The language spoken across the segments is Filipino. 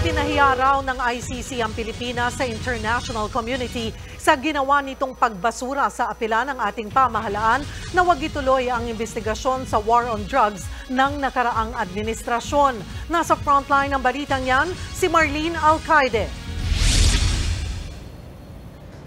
Itinahiya raw ng ICC ang Pilipinas sa international community sa ginawa nitong pagbasura sa apela ng ating pamahalaan na wag ituloy ang investigasyon sa war on drugs ng nakaraang administrasyon. Nasa frontline ng balitang yan, si Marlene Alcaide.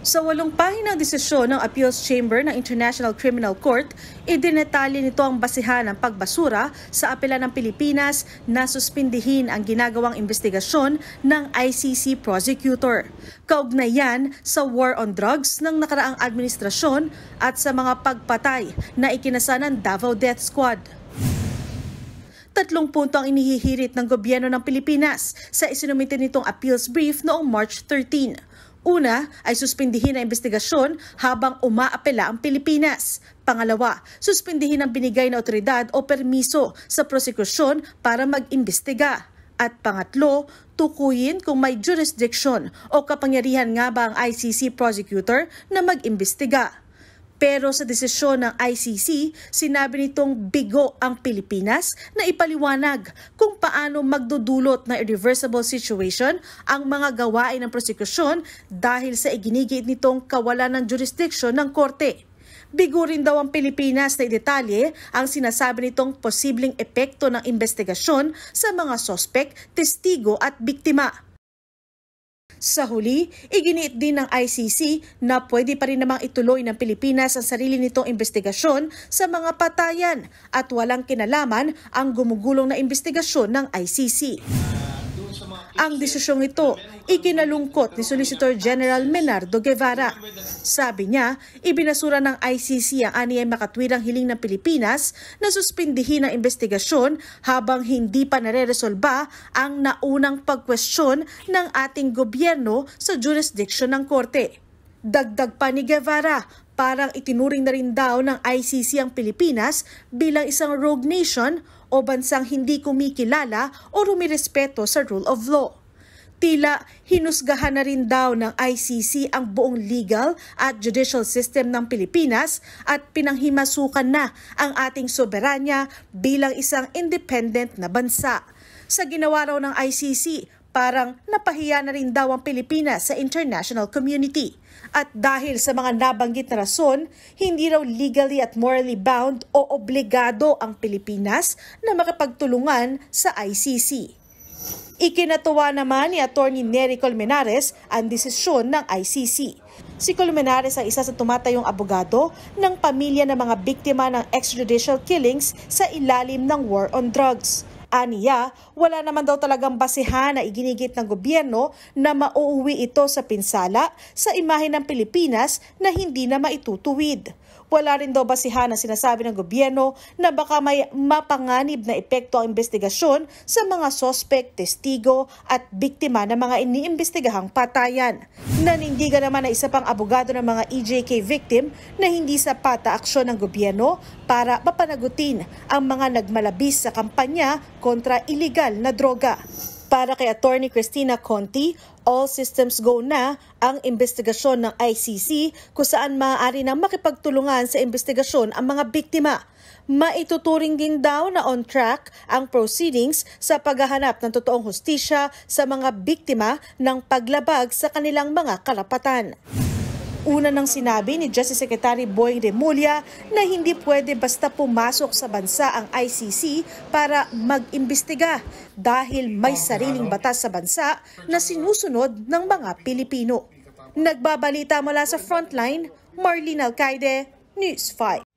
Sa walong pahinang desisyon ng Appeals Chamber ng International Criminal Court, idinetalye nito ang basihan ng pagbasura sa apela ng Pilipinas na suspindihin ang ginagawang investigasyon ng ICC prosecutor. Kaugnayan sa war on drugs ng nakaraang administrasyon at sa mga pagpatay na ikinasa ng Davao Death Squad. Tatlong punto ang inihihirit ng gobyerno ng Pilipinas sa isinumite nitong appeals brief noong March 13. Una ay suspindihin ang investigasyon habang umaapela ang Pilipinas. Pangalawa, suspindihin ang binigay na otoridad o permiso sa prosekusyon para mag-imbestiga. At pangatlo, tukuyin kung may jurisdiction o kapangyarihan nga ba ang ICC prosecutor na mag-imbestiga. Pero sa desisyon ng ICC, sinabi nitong bigo ang Pilipinas na ipaliwanag kung paano magdudulot ng irreversible situation ang mga gawain ng prosekusyon dahil sa iginigit nitong kawalan ng jurisdiction ng korte. Bigo rin daw ang Pilipinas na detalye ang sinasabi nitong posibleng epekto ng investigasyon sa mga sospek, testigo at biktima. Sa huli, iginiit din ng ICC na pwede pa rin namang ituloy ng Pilipinas ang sarili nitong investigasyon sa mga patayan at walang kinalaman ang gumugulong na investigasyon ng ICC. Ang desisyong ito ikinalungkot ni Solicitor General Menardo Guevara. Sabi niya, ibinasura ng ICC ang aniyay makatwirang hiling ng Pilipinas na suspindihin ang investigasyon habang hindi pa nareresolba ang naunang pagkwestiyon ng ating gobyerno sa jurisdiction ng korte. Dagdag pa ni Guevara, parang itinuring na rin daw ng ICC ang Pilipinas bilang isang rogue nation o bansang hindi kumikilala o rumirespeto sa rule of law. Tila hinusgahan na rin daw ng ICC ang buong legal at judicial system ng Pilipinas at pinanghimasukan na ang ating soberanya bilang isang independent na bansa. Sa ginawa raw ng ICC, parang napahiya na rin daw ang Pilipinas sa international community. At dahil sa mga nabanggit na rason, hindi raw legally at morally bound o obligado ang Pilipinas na makapagtulungan sa ICC. Ikinatuwa naman ni Attorney Nery Colmenares ang desisyon ng ICC. Si Colmenares ay isa sa tumatayong abogado ng pamilya ng mga biktima ng extrajudicial killings sa ilalim ng war on drugs. Aniya, wala naman daw talagang basehan na iginigit ng gobyerno na mauuwi ito sa pinsala sa imahe ng Pilipinas na hindi na maitutuwid. Wala rin daw basihan na sinasabi ng gobyerno na baka may mapanganib na epekto ang investigasyon sa mga sospek, testigo at biktima ng mga iniimbestigahang patayan. Nanindigan naman na isa pang abogado ng mga EJK victim na hindi sapat na aksyon ng gobyerno para mapanagutin ang mga nagmalabis sa kampanya kontra ilegal na droga. Para kay Attorney Christina Conti, all systems go na ang investigasyon ng ICC kung saan maaari nang makipagtulungan sa investigasyon ang mga biktima. Maituturing din daw na on track ang proceedings sa paghahanap ng totoong hustisya sa mga biktima ng paglabag sa kanilang mga karapatan. Una nang sinabi ni Justice Secretary Boying Remulla na hindi pwede basta pumasok sa bansa ang ICC para mag-imbestiga dahil may sariling batas sa bansa na sinusunod ng mga Pilipino. Nagbabalita mula sa Frontline, Marlene Alcaide, News 5.